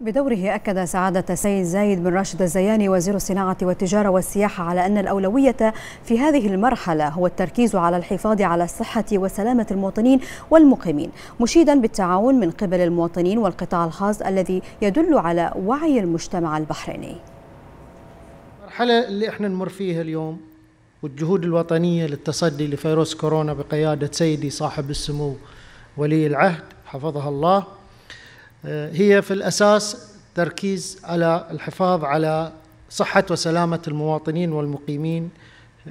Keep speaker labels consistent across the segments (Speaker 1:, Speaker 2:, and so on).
Speaker 1: بدوره أكد سعادة سيد زايد بن راشد الزياني وزير الصناعة والتجارة والسياحة على أن الأولوية في هذه المرحلة هو التركيز على الحفاظ على الصحة وسلامة المواطنين والمقيمين مشيدا بالتعاون من قبل المواطنين والقطاع الخاص الذي يدل على وعي المجتمع البحريني
Speaker 2: المرحلة اللي احنا نمر فيها اليوم والجهود الوطنية للتصدي لفيروس كورونا بقيادة سيدي صاحب السمو ولي العهد حفظها الله آه، هي في الأساس تركيز على الحفاظ على صحة وسلامة المواطنين والمقيمين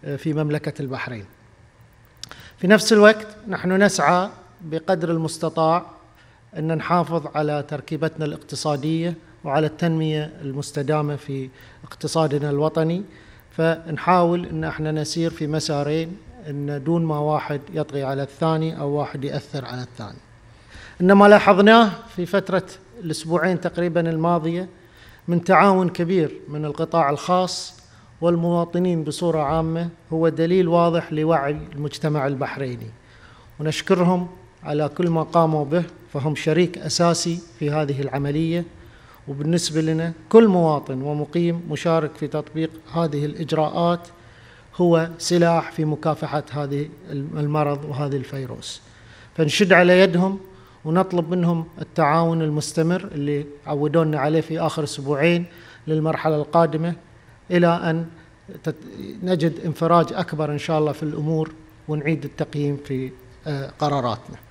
Speaker 2: آه، في مملكة البحرين في نفس الوقت نحن نسعى بقدر المستطاع أن نحافظ على تركيبتنا الاقتصادية وعلى التنمية المستدامة في اقتصادنا الوطني فنحاول أن احنا نسير في مسارين أن دون ما واحد يطغي على الثاني أو واحد يأثر على الثاني إن ما لاحظناه في فترة الأسبوعين تقريبا الماضية من تعاون كبير من القطاع الخاص والمواطنين بصورة عامة هو دليل واضح لوعي المجتمع البحريني ونشكرهم على كل ما قاموا به فهم شريك أساسي في هذه العملية وبالنسبة لنا كل مواطن ومقيم مشارك في تطبيق هذه الإجراءات هو سلاح في مكافحة هذه المرض وهذا الفيروس فنشد على يدهم ونطلب منهم التعاون المستمر اللي عودونا عليه في آخر أسبوعين للمرحلة القادمة إلى أن نجد انفراج أكبر إن شاء الله في الأمور ونعيد التقييم في آه، قراراتنا